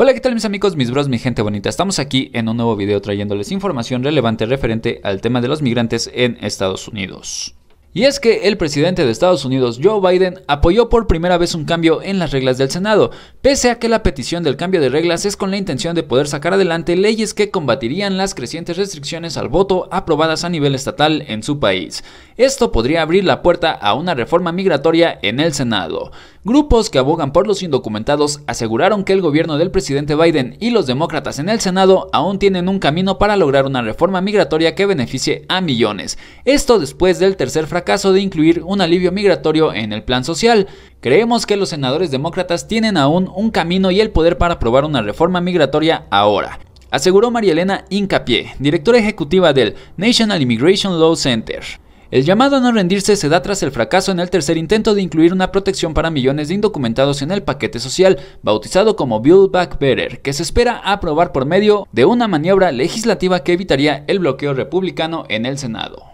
Hola, ¿qué tal mis amigos, mis bros, mi gente bonita? Estamos aquí en un nuevo video trayéndoles información relevante referente al tema de los migrantes en Estados Unidos. Y es que el presidente de Estados Unidos, Joe Biden, apoyó por primera vez un cambio en las reglas del Senado, pese a que la petición del cambio de reglas es con la intención de poder sacar adelante leyes que combatirían las crecientes restricciones al voto aprobadas a nivel estatal en su país. Esto podría abrir la puerta a una reforma migratoria en el Senado. Grupos que abogan por los indocumentados aseguraron que el gobierno del presidente Biden y los demócratas en el Senado aún tienen un camino para lograr una reforma migratoria que beneficie a millones. Esto después del tercer fracaso caso de incluir un alivio migratorio en el plan social. Creemos que los senadores demócratas tienen aún un camino y el poder para aprobar una reforma migratoria ahora aseguró María Elena Incapié, directora ejecutiva del National Immigration Law Center. El llamado a no rendirse se da tras el fracaso en el tercer intento de incluir una protección para millones de indocumentados en el paquete social, bautizado como Build Back Better, que se espera aprobar por medio de una maniobra legislativa que evitaría el bloqueo republicano en el Senado.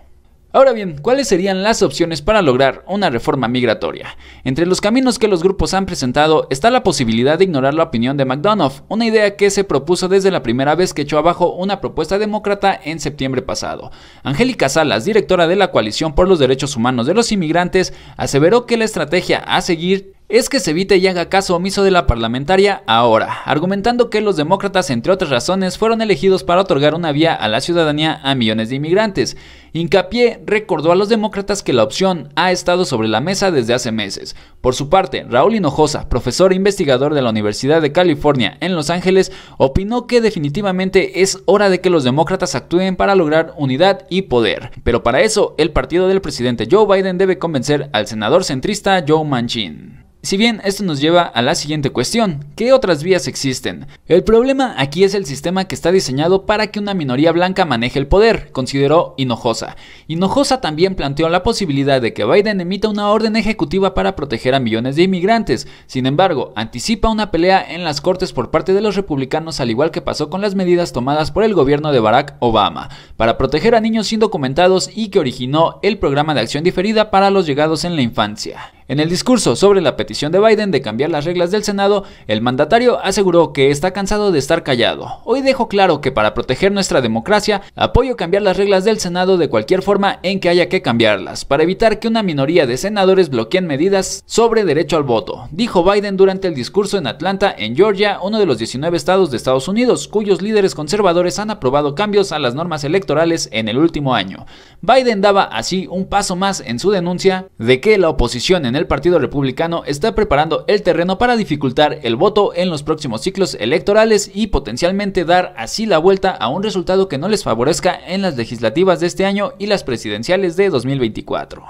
Ahora bien, ¿cuáles serían las opciones para lograr una reforma migratoria? Entre los caminos que los grupos han presentado está la posibilidad de ignorar la opinión de McDonough, una idea que se propuso desde la primera vez que echó abajo una propuesta demócrata en septiembre pasado. Angélica Salas, directora de la Coalición por los Derechos Humanos de los Inmigrantes, aseveró que la estrategia a seguir es que se evite y haga caso omiso de la parlamentaria ahora, argumentando que los demócratas, entre otras razones, fueron elegidos para otorgar una vía a la ciudadanía a millones de inmigrantes. Hincapié recordó a los demócratas que la opción ha estado sobre la mesa desde hace meses. Por su parte, Raúl Hinojosa, profesor e investigador de la Universidad de California en Los Ángeles, opinó que definitivamente es hora de que los demócratas actúen para lograr unidad y poder. Pero para eso, el partido del presidente Joe Biden debe convencer al senador centrista Joe Manchin. Si bien esto nos lleva a la siguiente cuestión, ¿qué otras vías existen? El problema aquí es el sistema que está diseñado para que una minoría blanca maneje el poder, consideró Hinojosa. Hinojosa también planteó la posibilidad de que Biden emita una orden ejecutiva para proteger a millones de inmigrantes, sin embargo, anticipa una pelea en las cortes por parte de los republicanos al igual que pasó con las medidas tomadas por el gobierno de Barack Obama, para proteger a niños indocumentados y que originó el programa de acción diferida para los llegados en la infancia. En el discurso sobre la petición de Biden de cambiar las reglas del Senado, el mandatario aseguró que está cansado de estar callado. Hoy dejo claro que para proteger nuestra democracia, apoyo cambiar las reglas del Senado de cualquier forma en que haya que cambiarlas, para evitar que una minoría de senadores bloqueen medidas sobre derecho al voto, dijo Biden durante el discurso en Atlanta, en Georgia, uno de los 19 estados de Estados Unidos, cuyos líderes conservadores han aprobado cambios a las normas electorales en el último año. Biden daba así un paso más en su denuncia de que la oposición en el Partido Republicano está preparando el terreno para dificultar el voto en los próximos ciclos electorales y potencialmente dar así la vuelta a un resultado que no les favorezca en las legislativas de este año y las presidenciales de 2024.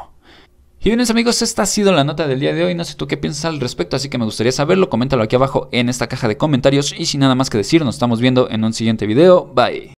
Y bien amigos, esta ha sido la nota del día de hoy, no sé tú qué piensas al respecto, así que me gustaría saberlo, coméntalo aquí abajo en esta caja de comentarios y sin nada más que decir, nos estamos viendo en un siguiente video, bye.